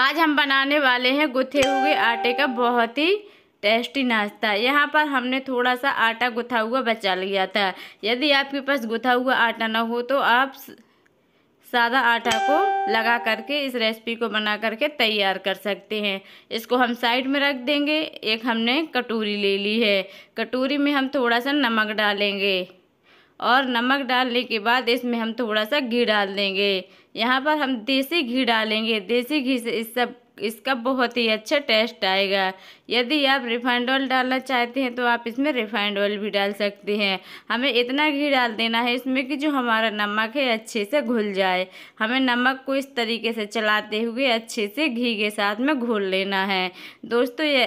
आज हम बनाने वाले हैं गुथे हुए आटे का बहुत ही टेस्टी नाश्ता यहाँ पर हमने थोड़ा सा आटा गुथा हुआ बचा लिया था यदि आपके पास गुथा हुआ आटा ना हो तो आप सादा आटा को लगा करके इस रेसिपी को बना करके तैयार कर सकते हैं इसको हम साइड में रख देंगे एक हमने कटोरी ले ली है कटोरी में हम थोड़ा सा नमक डालेंगे और नमक डालने के बाद इसमें हम थोड़ा सा घी डाल देंगे यहाँ पर हम देसी घी डालेंगे देसी घी से इस सब इसका बहुत ही अच्छा टेस्ट आएगा यदि आप रिफाइंड ऑयल डालना चाहते हैं तो आप इसमें रिफाइंड ऑयल भी डाल सकते हैं हमें इतना घी डाल देना है इसमें कि जो हमारा नमक है अच्छे से घुल जाए हमें नमक को इस तरीके से चलाते हुए अच्छे से घी के साथ में घोल लेना है दोस्तों ये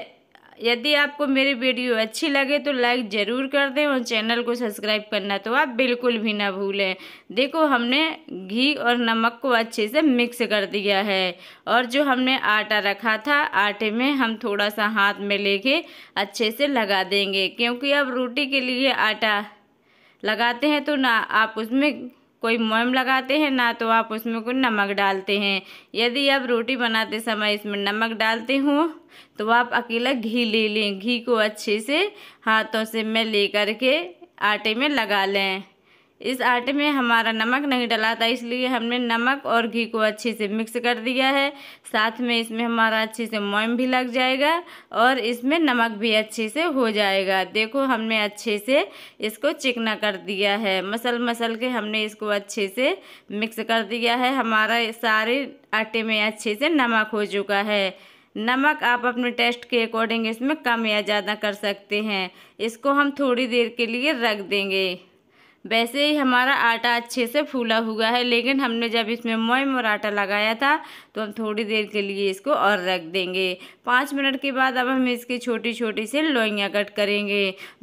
यदि आपको मेरी वीडियो अच्छी लगे तो लाइक ज़रूर कर दें और चैनल को सब्सक्राइब करना तो आप बिल्कुल भी ना भूलें देखो हमने घी और नमक को अच्छे से मिक्स कर दिया है और जो हमने आटा रखा था आटे में हम थोड़ा सा हाथ में लेके अच्छे से लगा देंगे क्योंकि अब रोटी के लिए आटा लगाते हैं तो ना आप उसमें कोई मोम लगाते हैं ना तो आप उसमें कोई नमक डालते हैं यदि आप रोटी बनाते समय इसमें नमक डालते हो तो आप अकेला घी ले लें घी को अच्छे से हाथों से मैं ले के आटे में लगा लें इस आटे में हमारा नमक नहीं डला था इसलिए हमने नमक और घी को अच्छे से मिक्स कर दिया है साथ में इसमें हमारा अच्छे से मोम भी लग जाएगा और इसमें नमक भी अच्छे से हो जाएगा देखो हमने अच्छे से इसको चिकना कर दिया है मसल मसल के हमने इसको अच्छे से मिक्स कर दिया है हमारा सारे आटे में अच्छे से नमक हो चुका है नमक आप अपने टेस्ट के अकॉर्डिंग इसमें कम या ज़्यादा कर सकते हैं इसको हम थोड़ी देर के लिए रख देंगे वैसे ही हमारा आटा अच्छे से फूला हुआ है लेकिन हमने जब इसमें मोयम और आटा लगाया था तो हम थोड़ी देर के लिए इसको और रख देंगे पाँच मिनट के बाद अब हम इसकी छोटी छोटी से लोइयाँ कट करेंगे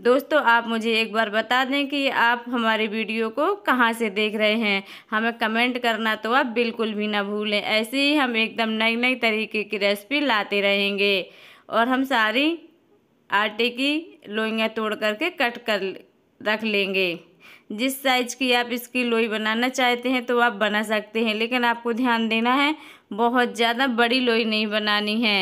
दोस्तों आप मुझे एक बार बता दें कि आप हमारे वीडियो को कहाँ से देख रहे हैं हमें कमेंट करना तो आप बिल्कुल भी ना भूलें ऐसे ही हम एकदम नई नई तरीके की रेसिपी लाते रहेंगे और हम सारी आटे की लोइयाँ तोड़ करके कट कर रख लेंगे जिस साइज़ की आप इसकी लोई बनाना चाहते हैं तो आप बना सकते हैं लेकिन आपको ध्यान देना है बहुत ज़्यादा बड़ी लोई नहीं बनानी है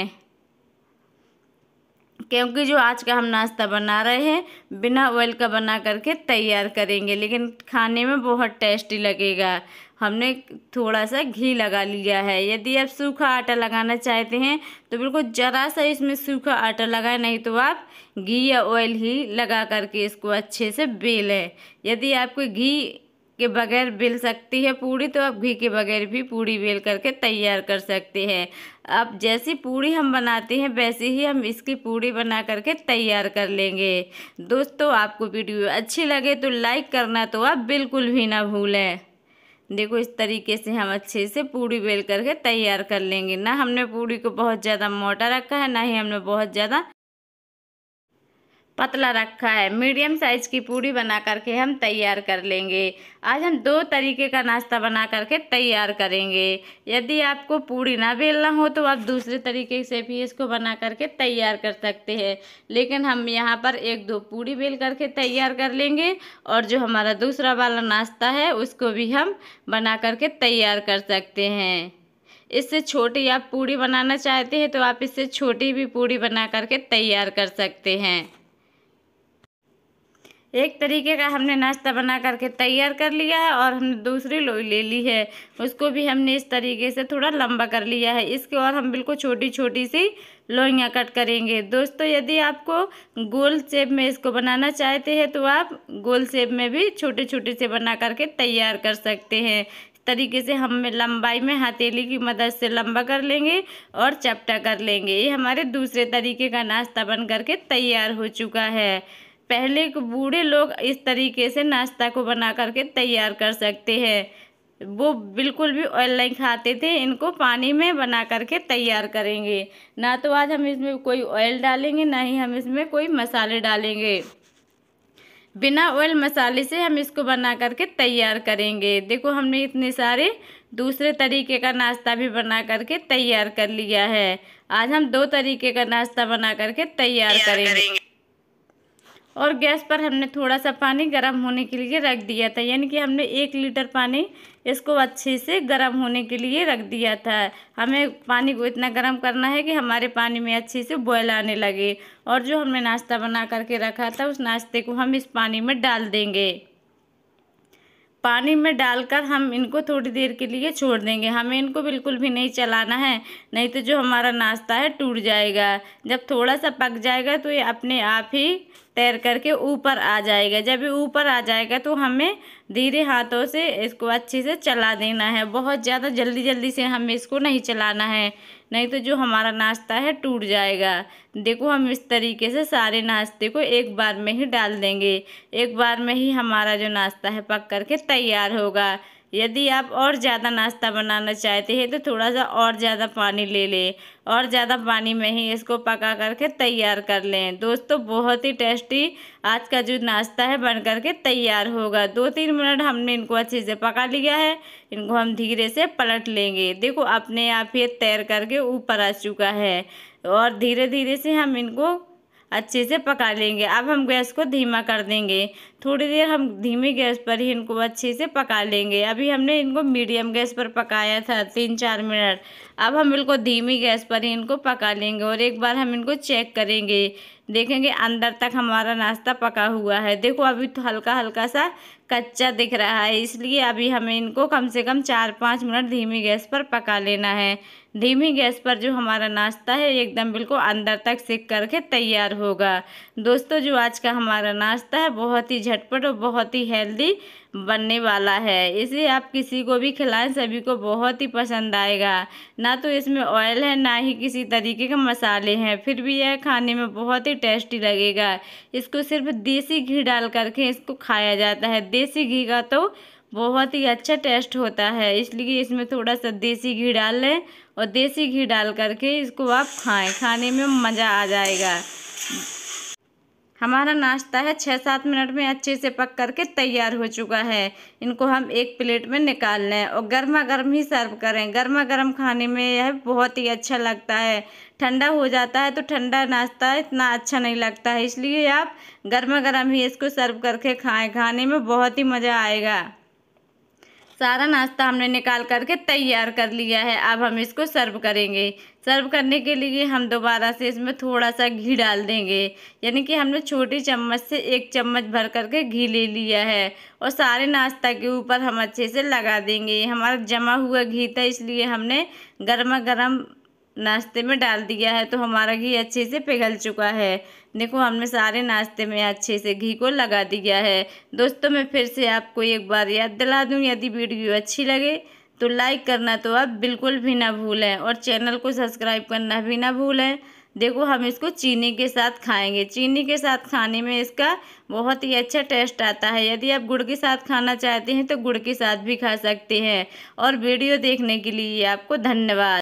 क्योंकि जो आज का हम नाश्ता बना रहे हैं बिना ऑयल का बना करके तैयार करेंगे लेकिन खाने में बहुत टेस्टी लगेगा हमने थोड़ा सा घी लगा लिया है यदि आप सूखा आटा लगाना चाहते हैं तो बिल्कुल ज़रा सा इसमें सूखा आटा लगाए नहीं तो आप घी या ऑयल ही लगा करके इसको अच्छे से बेलें यदि आपको घी के बगैर बेल सकती है पूड़ी तो आप घी के बगैर भी पूड़ी बेल करके तैयार कर सकते हैं अब जैसी पूड़ी हम बनाते हैं वैसे ही हम इसकी पूड़ी बना करके तैयार कर लेंगे दोस्तों आपको वीडियो अच्छी लगे तो लाइक करना तो आप बिल्कुल भी ना भूलें देखो इस तरीके से हम अच्छे से पूड़ी बेल करके तैयार कर लेंगे ना हमने पूड़ी को बहुत ज़्यादा मोटा रखा है ना ही हमने बहुत ज़्यादा पतला रखा है मीडियम साइज की पूड़ी बना करके हम तैयार कर लेंगे आज हम दो तरीके का नाश्ता बना करके तैयार करेंगे यदि आपको पूड़ी ना बेलना हो तो आप दूसरे तरीके से भी इसको बना करके तैयार कर सकते हैं लेकिन हम यहाँ पर एक दो पूड़ी बेल करके तैयार कर लेंगे और जो हमारा दूसरा वाला नाश्ता है उसको भी हम बना करके तैयार कर सकते हैं इससे छोटी आप पूड़ी बनाना चाहते हैं तो आप इससे छोटी भी पूड़ी बना करके तैयार कर सकते हैं एक तरीके का हमने नाश्ता बना करके तैयार कर लिया है और हमने दूसरी लोई ले ली है उसको भी हमने इस तरीके से थोड़ा लंबा कर लिया है इसके और हम बिल्कुल छोटी छोटी सी लोइयाँ कट करेंगे दोस्तों यदि आपको गोल शेप में इसको बनाना चाहते हैं तो आप गोल शेप में भी छोटे छोटे से बना करके तैयार कर सकते हैं तरीके से हम लंबाई में हथेली की मदद से लंबा कर लेंगे और चपटा कर लेंगे ये हमारे दूसरे तरीके का नाश्ता बन करके तैयार हो चुका है पहले बूढ़े लोग इस तरीके से नाश्ता को बना करके तैयार कर सकते हैं वो बिल्कुल भी ऑयल नहीं खाते थे इनको पानी में बना करके तैयार करेंगे ना तो आज हम इसमें कोई ऑयल डालेंगे ना ही हम इसमें कोई मसाले डालेंगे बिना ऑयल मसाले से हम इसको बना करके तैयार करेंगे देखो हमने इतने सारे दूसरे तरीके का नाश्ता भी बना करके तैयार कर लिया है आज हम दो तरीके का नाश्ता बना करके तैयार करेंगे और गैस पर हमने थोड़ा सा पानी गर्म होने के लिए रख दिया था यानी कि हमने एक लीटर पानी इसको अच्छे से गर्म होने के लिए रख दिया था हमें पानी को इतना गर्म करना है कि हमारे पानी में अच्छे से बॉयल आने लगे और जो हमने नाश्ता बना करके रखा था उस नाश्ते को हम इस पानी में डाल देंगे पानी में डालकर हम इनको थोड़ी देर के लिए छोड़ देंगे हमें इनको बिल्कुल भी नहीं चलाना है नहीं तो जो हमारा नाश्ता है टूट जाएगा जब थोड़ा सा पक जाएगा तो ये अपने आप ही तैर करके ऊपर आ जाएगा जब ये ऊपर आ जाएगा तो हमें धीरे हाथों से इसको अच्छे से चला देना है बहुत ज़्यादा जल्दी जल्दी से हमें इसको नहीं चलाना है नहीं तो जो हमारा नाश्ता है टूट जाएगा देखो हम इस तरीके से सारे नाश्ते को एक बार में ही डाल देंगे एक बार में ही हमारा जो नाश्ता है पक करके तैयार होगा यदि आप और ज़्यादा नाश्ता बनाना चाहते हैं तो थोड़ा सा और ज़्यादा पानी ले लें और ज़्यादा पानी में ही इसको पका करके तैयार कर लें दोस्तों बहुत ही टेस्टी आज का जो नाश्ता है बन करके तैयार होगा दो तीन मिनट हमने इनको अच्छे से पका लिया है इनको हम धीरे से पलट लेंगे देखो अपने आप ये तैर करके ऊपर आ चुका है और धीरे धीरे से हम इनको अच्छे से पका लेंगे अब हम गैस को धीमा कर देंगे थोड़ी देर हम धीमी गैस पर ही इनको अच्छे से पका लेंगे अभी हमने इनको मीडियम गैस पर पकाया था तीन चार मिनट अब हम इनको धीमी गैस पर ही इनको पका लेंगे और एक बार हम इनको चेक करेंगे देखेंगे अंदर तक हमारा नाश्ता पका हुआ है देखो अभी तो हल्का हल्का सा कच्चा दिख रहा है इसलिए अभी हमें इनको कम से कम चार पाँच मिनट धीमी गैस पर पका लेना है धीमी गैस पर जो हमारा नाश्ता है एकदम बिल्कुल अंदर तक सेक करके तैयार होगा दोस्तों जो आज का हमारा नाश्ता है बहुत ही झटपट और बहुत ही हेल्दी बनने वाला है इसे आप किसी को भी खिलाएं सभी को बहुत ही पसंद आएगा ना तो इसमें ऑयल है ना ही किसी तरीके के मसाले हैं फिर भी यह खाने में बहुत ही टेस्टी लगेगा इसको सिर्फ देसी घी डाल करके इसको खाया जाता है देसी घी का तो बहुत ही अच्छा टेस्ट होता है इसलिए इसमें थोड़ा सा देसी घी डाल लें और देसी घी डाल करके इसको आप खाएं खाने में मज़ा आ जाएगा हमारा नाश्ता है छः सात मिनट में अच्छे से पक करके तैयार हो चुका है इनको हम एक प्लेट में निकाल लें और गर्मा गर्म ही सर्व करें गर्मा गर्म खाने में यह बहुत ही अच्छा लगता है ठंडा हो जाता है तो ठंडा नाश्ता इतना अच्छा नहीं लगता है इसलिए आप गर्मा गर्म ही इसको सर्व करके खाएं खाने में बहुत ही मज़ा आएगा सारा नाश्ता हमने निकाल करके तैयार कर लिया है अब हम इसको सर्व करेंगे सर्व करने के लिए हम दोबारा से इसमें थोड़ा सा घी डाल देंगे यानी कि हमने छोटी चम्मच से एक चम्मच भर करके घी ले लिया है और सारे नाश्ता के ऊपर हम अच्छे से लगा देंगे हमारा जमा हुआ घी था इसलिए हमने गर्मा गर्म नाश्ते में डाल दिया है तो हमारा घी अच्छे से पिघल चुका है देखो हमने सारे नाश्ते में अच्छे से घी को लगा दिया है दोस्तों मैं फिर से आपको एक बार याद दिला दूँ यदि वीडियो अच्छी लगे तो लाइक करना तो आप बिल्कुल भी ना भूलें और चैनल को सब्सक्राइब करना भी ना भूलें देखो हम इसको चीनी के साथ खाएंगे चीनी के साथ खाने में इसका बहुत ही अच्छा टेस्ट आता है यदि आप गुड़ के साथ खाना चाहते हैं तो गुड़ के साथ भी खा सकते हैं और वीडियो देखने के लिए आपको धन्यवाद